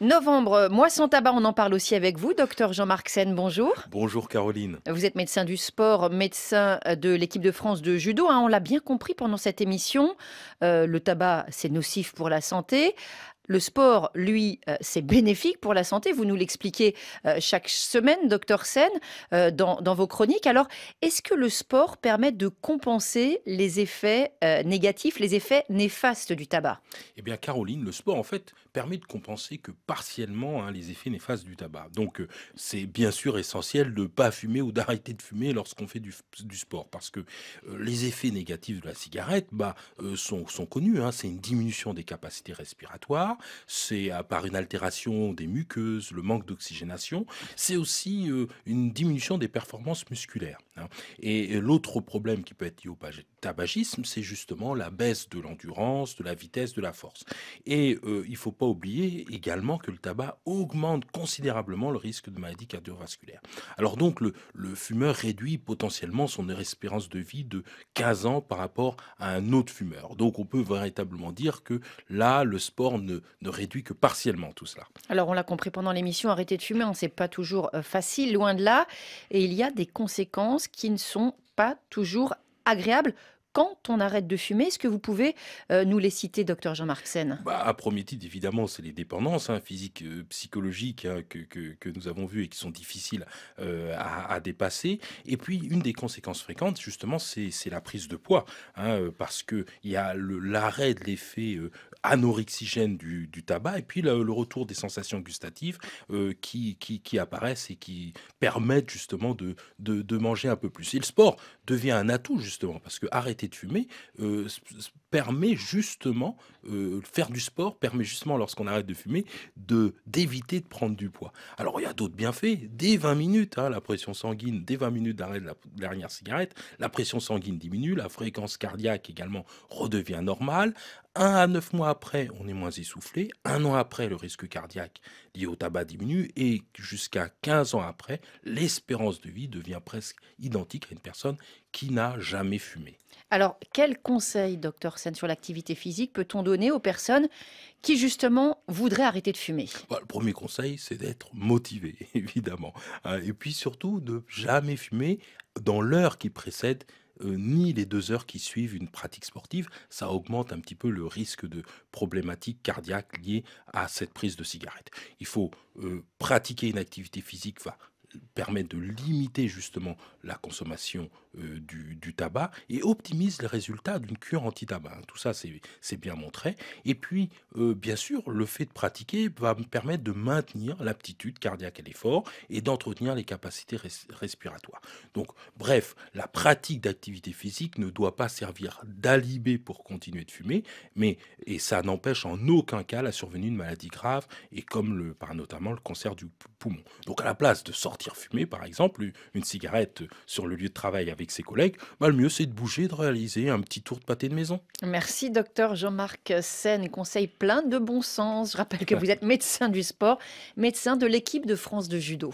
Novembre, euh, mois sans tabac, on en parle aussi avec vous, docteur Jean-Marc Sen, bonjour. Bonjour Caroline. Vous êtes médecin du sport, médecin euh, de l'équipe de France de judo. Hein, on l'a bien compris pendant cette émission, euh, le tabac c'est nocif pour la santé le sport, lui, euh, c'est bénéfique pour la santé. Vous nous l'expliquez euh, chaque semaine, docteur Sen, euh, dans, vos chroniques. Alors, est-ce que le sport permet de compenser les effets négatifs, les effets néfastes du tabac Eh bien, Caroline, le sport, en fait, permet de compenser que partiellement hein, les effets néfastes du tabac. Donc, c'est bien sûr essentiel de ne pas fumer ou d'arrêter de fumer lorsqu'on fait du, sport, parce que les effets négatifs de la cigarette bah, sont, connus. Hein. C'est une diminution des capacités respiratoires c'est par une altération des muqueuses, le manque d'oxygénation, c'est aussi euh, une diminution des performances musculaires. Hein. Et l'autre problème qui peut être lié au tabagisme, c'est justement la baisse de l'endurance, de la vitesse, de la force. Et euh, il ne faut pas oublier également que le tabac augmente considérablement le risque de maladies cardiovasculaires. Alors donc, le, le fumeur réduit potentiellement son espérance de vie de 15 ans par rapport à un autre fumeur. Donc on peut véritablement dire que là, le sport ne ne réduit que partiellement tout cela. Alors on l'a compris pendant l'émission, arrêter de fumer, sait pas toujours euh, facile, loin de là. Et il y a des conséquences qui ne sont pas toujours agréables quand on arrête de fumer Est-ce que vous pouvez euh, nous les citer, docteur Jean-Marc Sen bah, À premier titre, évidemment, c'est les dépendances hein, physiques, euh, psychologiques hein, que, nous avons vues et qui sont difficiles à, dépasser. Et puis, une des conséquences fréquentes, justement, c'est la prise de poids, hein, parce qu'il y a l'arrêt de l'effet anorexigène du, tabac, et puis le, retour des sensations gustatives euh, qui, qui, apparaissent et qui permettent justement de, manger un peu plus. Et le sport devient un atout justement, parce que arrêter de fumer euh, permet justement, euh, faire du sport permet justement lorsqu'on arrête de fumer, de d'éviter de prendre du poids. Alors il y a d'autres bienfaits, dès 20 minutes, hein, la pression sanguine, dès 20 minutes d'arrêt de la dernière cigarette, la pression sanguine diminue, la fréquence cardiaque également redevient normale, un à neuf mois après, on est moins essoufflé. Un an après, le risque cardiaque lié au tabac diminue. Et jusqu'à 15 ans après, l'espérance de vie devient presque identique à une personne qui n'a jamais fumé. Alors, quel conseil, docteur Sen, sur l'activité physique peut-on donner aux personnes qui, justement, voudraient arrêter de fumer bah, Le premier conseil, c'est d'être motivé, évidemment. Hein, et puis surtout, de jamais fumer dans l'heure qui précède euh, ni les deux heures qui suivent une pratique sportive. Ça augmente un petit peu le risque de problématiques cardiaques liées à cette prise de cigarette. Il faut euh, pratiquer une activité physique, va permet de limiter justement la consommation euh, du, tabac et optimise les résultats d'une cure anti-tabac. Hein, tout ça, c'est bien montré. Et puis, euh, bien sûr, le fait de pratiquer va me permettre de maintenir l'aptitude cardiaque à l'effort et d'entretenir les capacités respiratoires. Donc, bref, la pratique d'activité physique ne doit pas servir d'alibé pour continuer de fumer, mais et ça n'empêche en aucun cas la survenue d'une maladie grave et comme le, par notamment le cancer du poumon. Donc, à la place de sortir partir fumer, par exemple, une cigarette sur le lieu de travail avec ses collègues, mal bah, le mieux c'est de bouger, de réaliser un petit tour de pâté de maison. Merci, docteur Jean-Marc Seine, conseil plein de bon sens. Je rappelle que vous êtes médecin du sport, médecin de l'équipe de France de judo.